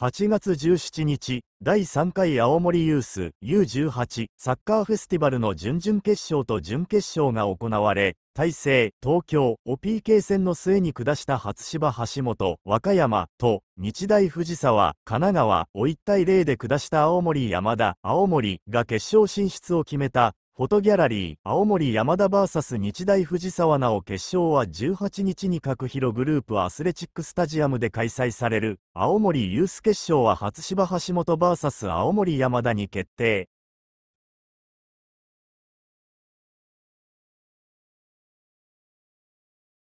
8月17日、第3回青森ユース U18 サッカーフェスティバルの準々決勝と準決勝が行われ、大勢、東京、を PK 戦の末に下した初芝橋本、和歌山と、日大藤沢、神奈川を1対0で下した青森山田、青森が決勝進出を決めたフォトギャラリー、青森山田 VS 日大藤沢直決勝は18日に各広グループアスレチックスタジアムで開催される、青森ユース決勝は初芝橋本 VS 青森山田に決定。